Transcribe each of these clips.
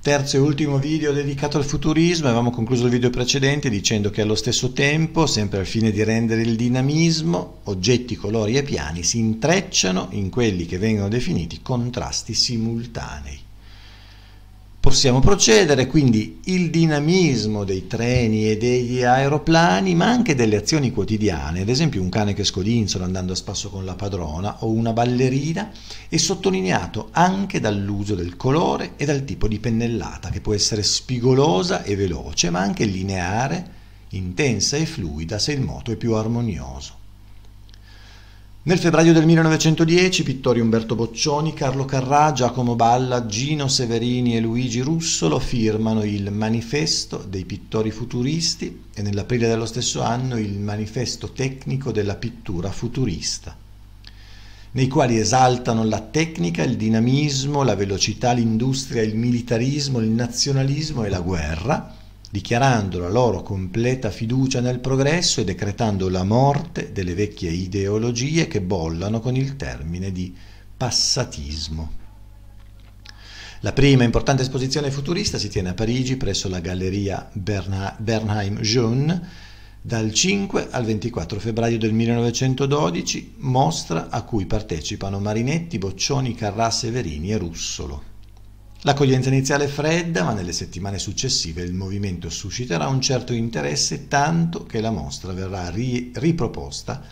Terzo e ultimo video dedicato al futurismo, avevamo concluso il video precedente dicendo che allo stesso tempo, sempre al fine di rendere il dinamismo, oggetti, colori e piani si intrecciano in quelli che vengono definiti contrasti simultanei possiamo procedere, quindi il dinamismo dei treni e degli aeroplani, ma anche delle azioni quotidiane, ad esempio un cane che scodinzola andando a spasso con la padrona o una ballerina, è sottolineato anche dall'uso del colore e dal tipo di pennellata, che può essere spigolosa e veloce, ma anche lineare, intensa e fluida se il moto è più armonioso. Nel febbraio del 1910 pittori Umberto Boccioni, Carlo Carrà, Giacomo Balla, Gino Severini e Luigi Russolo firmano il Manifesto dei pittori futuristi e nell'aprile dello stesso anno il Manifesto tecnico della pittura futurista, nei quali esaltano la tecnica, il dinamismo, la velocità, l'industria, il militarismo, il nazionalismo e la guerra dichiarando la loro completa fiducia nel progresso e decretando la morte delle vecchie ideologie che bollano con il termine di passatismo. La prima importante esposizione futurista si tiene a Parigi presso la Galleria Bernheim Jeune dal 5 al 24 febbraio del 1912, mostra a cui partecipano Marinetti, Boccioni, Carrà, Severini e Russolo. L'accoglienza iniziale è fredda, ma nelle settimane successive il movimento susciterà un certo interesse, tanto che la mostra verrà ri riproposta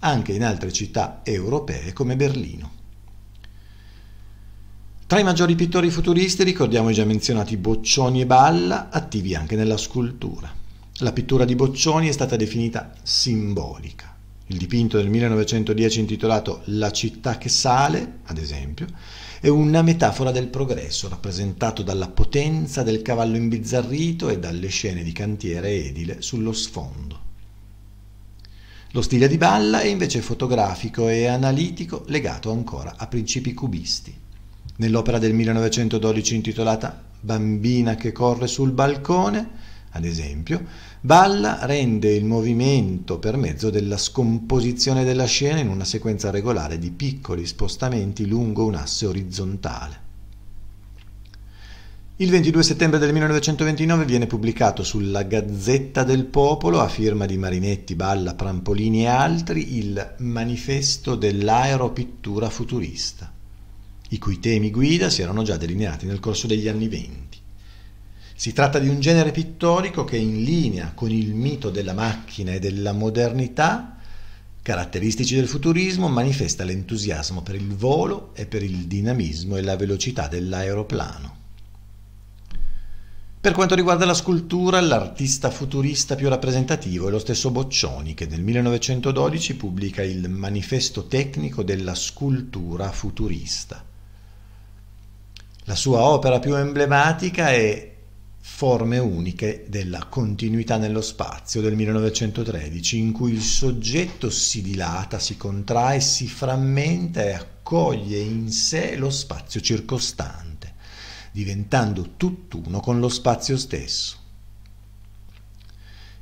anche in altre città europee come Berlino. Tra i maggiori pittori futuristi ricordiamo i già menzionati Boccioni e Balla, attivi anche nella scultura. La pittura di Boccioni è stata definita simbolica. Il dipinto del 1910 intitolato La città che sale, ad esempio, è una metafora del progresso rappresentato dalla potenza del cavallo imbizzarrito e dalle scene di cantiere edile sullo sfondo. Lo stile di Balla è invece fotografico e analitico legato ancora a principi cubisti. Nell'opera del 1912 intitolata Bambina che corre sul balcone, ad esempio, Balla rende il movimento per mezzo della scomposizione della scena in una sequenza regolare di piccoli spostamenti lungo un asse orizzontale. Il 22 settembre del 1929 viene pubblicato sulla Gazzetta del Popolo, a firma di Marinetti, Balla, Prampolini e altri, il Manifesto dell'aeropittura futurista, i cui temi guida si erano già delineati nel corso degli anni venti. Si tratta di un genere pittorico che in linea con il mito della macchina e della modernità, caratteristici del futurismo, manifesta l'entusiasmo per il volo e per il dinamismo e la velocità dell'aeroplano. Per quanto riguarda la scultura, l'artista futurista più rappresentativo è lo stesso Boccioni che nel 1912 pubblica il Manifesto tecnico della scultura futurista. La sua opera più emblematica è Forme uniche della continuità nello spazio del 1913, in cui il soggetto si dilata, si contrae, si frammenta e accoglie in sé lo spazio circostante, diventando tutt'uno con lo spazio stesso.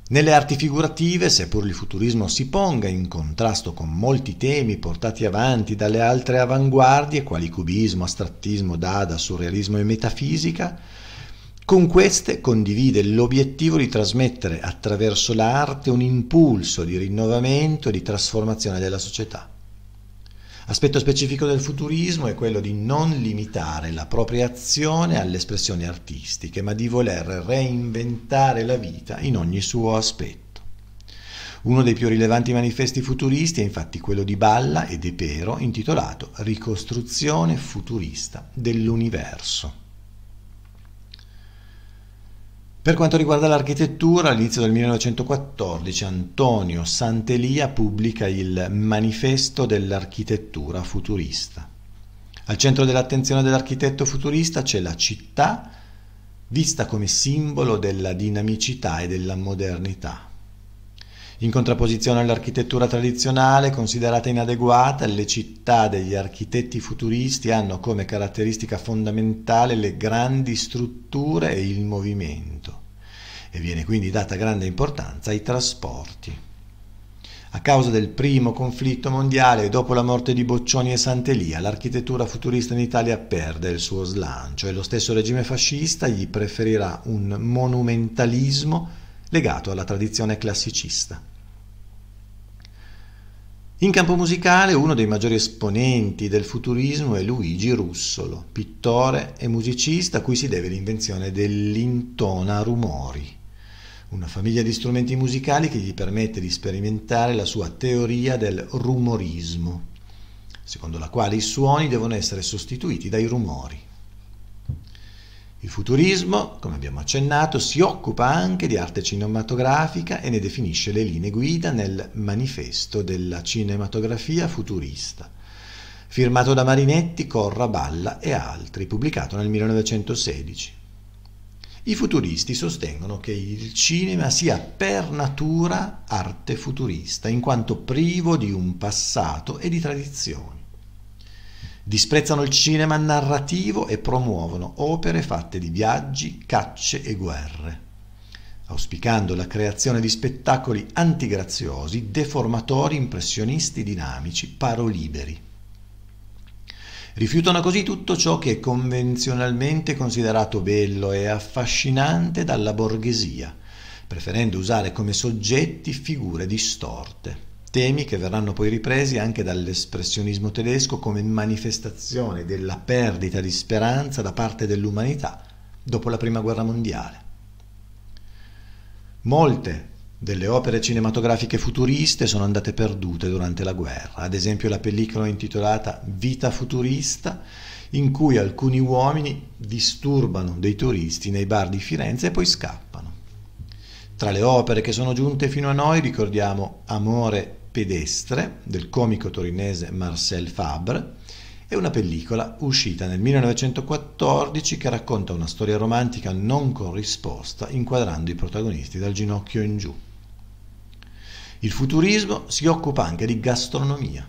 Nelle arti figurative, seppur il futurismo si ponga in contrasto con molti temi portati avanti dalle altre avanguardie, quali cubismo, astrattismo, dada, surrealismo e metafisica, con queste condivide l'obiettivo di trasmettere attraverso l'arte un impulso di rinnovamento e di trasformazione della società. Aspetto specifico del futurismo è quello di non limitare la propria azione alle espressioni artistiche, ma di voler reinventare la vita in ogni suo aspetto. Uno dei più rilevanti manifesti futuristi è infatti quello di Balla e De Pero, intitolato Ricostruzione futurista dell'universo. Per quanto riguarda l'architettura, all'inizio del 1914 Antonio Santelia pubblica il Manifesto dell'architettura futurista. Al centro dell'attenzione dell'architetto futurista c'è la città vista come simbolo della dinamicità e della modernità. In contrapposizione all'architettura tradizionale, considerata inadeguata, le città degli architetti futuristi hanno come caratteristica fondamentale le grandi strutture e il movimento e viene quindi data grande importanza ai trasporti. A causa del primo conflitto mondiale e dopo la morte di Boccioni e Santelia, l'architettura futurista in Italia perde il suo slancio e lo stesso regime fascista gli preferirà un monumentalismo legato alla tradizione classicista. In campo musicale uno dei maggiori esponenti del futurismo è Luigi Russolo, pittore e musicista a cui si deve l'invenzione dell'intona rumori una famiglia di strumenti musicali che gli permette di sperimentare la sua teoria del rumorismo, secondo la quale i suoni devono essere sostituiti dai rumori. Il futurismo, come abbiamo accennato, si occupa anche di arte cinematografica e ne definisce le linee guida nel Manifesto della cinematografia futurista, firmato da Marinetti, Corra, Balla e altri, pubblicato nel 1916. I futuristi sostengono che il cinema sia per natura arte futurista, in quanto privo di un passato e di tradizioni. Disprezzano il cinema narrativo e promuovono opere fatte di viaggi, cacce e guerre, auspicando la creazione di spettacoli antigraziosi, deformatori, impressionisti, dinamici, paroliberi. Rifiutano così tutto ciò che è convenzionalmente considerato bello e affascinante dalla borghesia, preferendo usare come soggetti figure distorte temi che verranno poi ripresi anche dall'espressionismo tedesco come manifestazione della perdita di speranza da parte dell'umanità dopo la Prima Guerra Mondiale. Molte delle opere cinematografiche futuriste sono andate perdute durante la guerra, ad esempio la pellicola intitolata Vita futurista, in cui alcuni uomini disturbano dei turisti nei bar di Firenze e poi scappano. Tra le opere che sono giunte fino a noi ricordiamo Amore pedestre del comico torinese Marcel Fabre e una pellicola uscita nel 1914 che racconta una storia romantica non corrisposta inquadrando i protagonisti dal ginocchio in giù. Il futurismo si occupa anche di gastronomia.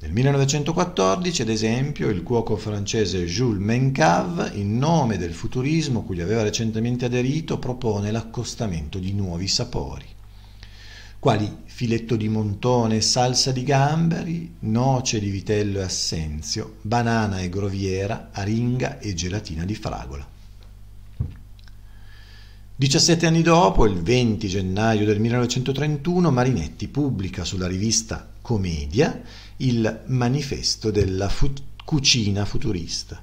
Nel 1914, ad esempio, il cuoco francese Jules Mencave, in nome del futurismo cui aveva recentemente aderito, propone l'accostamento di nuovi sapori, quali filetto di montone, e salsa di gamberi, noce di vitello e assenzio, banana e groviera, aringa e gelatina di fragola. 17 anni dopo, il 20 gennaio del 1931, Marinetti pubblica sulla rivista Commedia il manifesto della fut- cucina futurista,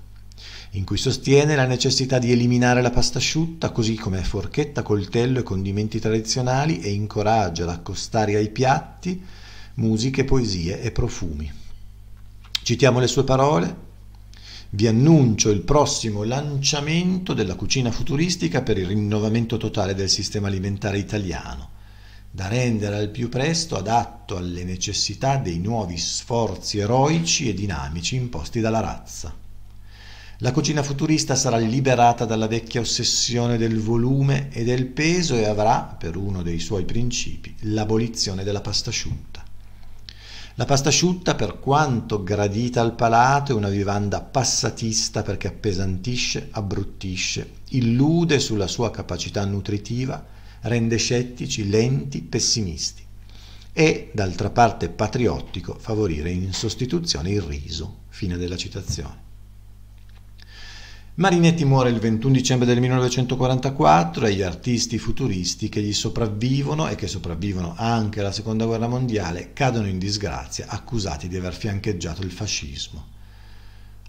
in cui sostiene la necessità di eliminare la pasta asciutta così come forchetta, coltello e condimenti tradizionali e incoraggia ad accostare ai piatti musiche, poesie e profumi. Citiamo le sue parole vi annuncio il prossimo lanciamento della cucina futuristica per il rinnovamento totale del sistema alimentare italiano, da rendere al più presto adatto alle necessità dei nuovi sforzi eroici e dinamici imposti dalla razza. La cucina futurista sarà liberata dalla vecchia ossessione del volume e del peso e avrà, per uno dei suoi principi, l'abolizione della pasta asciutta. La pasta asciutta, per quanto gradita al palato, è una vivanda passatista perché appesantisce, abbruttisce, illude sulla sua capacità nutritiva, rende scettici, lenti, pessimisti. E, d'altra parte, patriottico favorire in sostituzione il riso. Fine della citazione. Marinetti muore il 21 dicembre del 1944 e gli artisti futuristi che gli sopravvivono e che sopravvivono anche alla Seconda Guerra Mondiale cadono in disgrazia accusati di aver fiancheggiato il fascismo.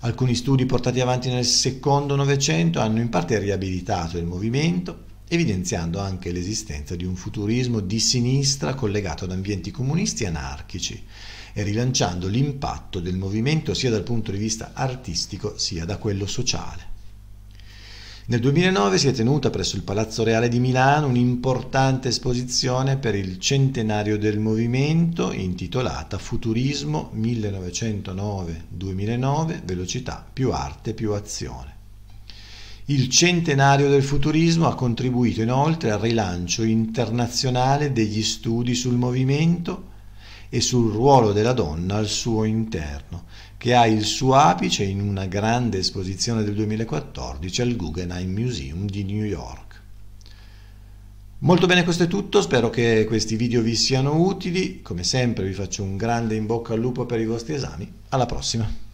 Alcuni studi portati avanti nel secondo Novecento hanno in parte riabilitato il movimento, evidenziando anche l'esistenza di un futurismo di sinistra collegato ad ambienti comunisti e anarchici e rilanciando l'impatto del movimento sia dal punto di vista artistico sia da quello sociale. Nel 2009 si è tenuta presso il Palazzo Reale di Milano un'importante esposizione per il centenario del movimento intitolata Futurismo 1909-2009, velocità più arte più azione. Il centenario del futurismo ha contribuito inoltre al rilancio internazionale degli studi sul movimento, e sul ruolo della donna al suo interno, che ha il suo apice in una grande esposizione del 2014 al Guggenheim Museum di New York. Molto bene, questo è tutto, spero che questi video vi siano utili, come sempre vi faccio un grande in bocca al lupo per i vostri esami, alla prossima!